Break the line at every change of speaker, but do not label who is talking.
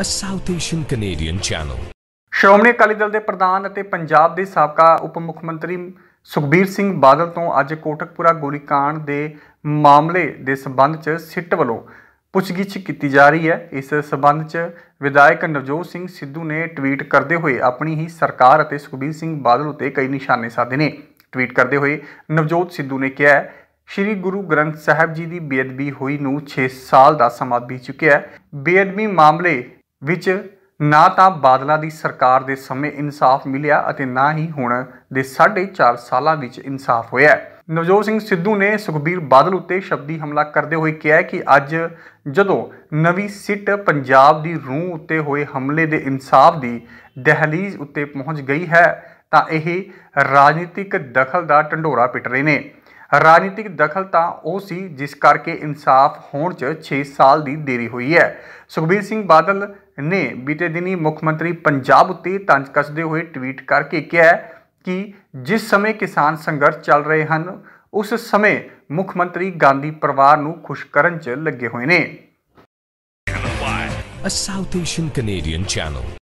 a South Asian Canadian channel. Shiromani Akali Dal ਦੇ ਪ੍ਰਧਾਨ ਅਤੇ ਪੰਜਾਬ ਦੇ ਸਾਬਕਾ ਉਪ ਮੁੱਖ ਮੰਤਰੀ ਸੁਖਬੀਰ ਸਿੰਘ ਬਾਦਲ ਤੋਂ ਅੱਜ ਕੋਟਕਪੁਰਾ ਗੋਲੀकांड ਦੇ ਮਾਮਲੇ ਦੇ ਸਬੰਧ 'ਚ ਸਿੱਟ ਵੱਲੋਂ ਪੁੱਛਗਿੱਛ ਕੀਤੀ ਜਾ ਰਹੀ ਹੈ ਇਸ ਸਬੰਧ 'ਚ ਵਿਧਾਇਕ ਨਵਜੋਤ ਸਿੰਘ ਸਿੱਧੂ ਨੇ ਟਵੀਟ ਕਰਦੇ ਹੋਏ ਆਪਣੀ ਹੀ ਸਰਕਾਰ ਅਤੇ ਸੁਖਬੀਰ ਸਿੰਘ ਬਾਦਲ ਉਤੇ ਕਈ ਨਿਸ਼ਾਨੇ ਸਾਧੇ ਨੇ ਟਵੀਟ ਕਰਦੇ ਹੋਏ ਨਵਜੋਤ ਸਿੱਧੂ ਨੇ ਕਿਹਾ ਸ਼੍ਰੀ ਗੁਰੂ ਗ੍ਰੰਥ ਸਾਹਿਬ ਜੀ ਦੀ ਬੇਅਦਬੀ ਹੋਈ ਨੂੰ 6 ਸਾਲ ਦਾ ਸਮਾਂ ਬੀਤ ਚੁੱਕਿਆ ਹੈ ਬੇਅਦਬੀ ਮਾਮਲੇ ਵਿੱਚ ਨਾ ਤਾਂ ਬਾਦਲਾਂ ਦੀ ਸਰਕਾਰ ਦੇ ਸਮੇਂ ਇਨਸਾਫ ਮਿਲਿਆ ਅਤੇ ਨਾ ਹੀ ਹੁਣ ਦੇ 4.5 ਸਾਲਾਂ ਵਿੱਚ ਇਨਸਾਫ ਹੋਇਆ ਨਵਜੋਤ ਸਿੰਘ ਸਿੱਧੂ ਨੇ ਸੁਖਬੀਰ ਬਾਦਲ ਉੱਤੇ ਸ਼ਬਦੀ ਹਮਲਾ ਕਰਦੇ ਹੋਏ ਕਿਹਾ ਕਿ ਅੱਜ ਜਦੋਂ ਨਵੀਂ ਸਿੱਟ ਪੰਜਾਬ ਦੀ ਰੂਹ ਉੱਤੇ ਹੋਏ ਹਮਲੇ ਦੇ ਇਨਸਾਫ ਦੀ ਦਹਲੀਜ਼ ਉੱਤੇ ਪਹੁੰਚ ਗਈ ਹੈ ਤਾਂ ਇਹ ਰਾਜਨੀਤਿਕ ਦਖਲ ਦਾ ਢੰਡੋਰਾ ਪਿੱਟ ਰਹੇ ਨੇ ਰਾਜਨੀਤਿਕ ਦਖਲ ਤਾਂ ਉਹ ਸੀ ਜਿਸ ਕਰਕੇ ਇਨਸਾਫ ਹੋਣ 'ਚ 6 ਸਾਲ ਦੀ ਦੇਰੀ ਹੋਈ ਹੈ ਸੁਖਬੀਰ ਸਿੰਘ ਬਾਦਲ ਨੇ ਬੀਤੇ ਦਿਨੀ ਮੁੱਖ ਮੰਤਰੀ ਪੰਜਾਬ ਉੱਤੇ ਤੰਜ ਕੱਸਦੇ ਹੋਏ ਟਵੀਟ ਕਰਕੇ ਕਿਹਾ ਕਿ ਜਿਸ ਸਮੇਂ ਕਿਸਾਨ ਸੰਘਰਸ਼ ਚੱਲ ਰਹੇ ਹਨ ਉਸ ਸਮੇਂ ਮੁੱਖ ਮੰਤਰੀ ਗਾਂਧੀ ਪਰਿਵਾਰ ਨੂੰ ਖੁਸ਼ ਕਰਨ 'ਚ ਲੱਗੇ ਹੋਏ ਨੇ A South Asian Canadian channel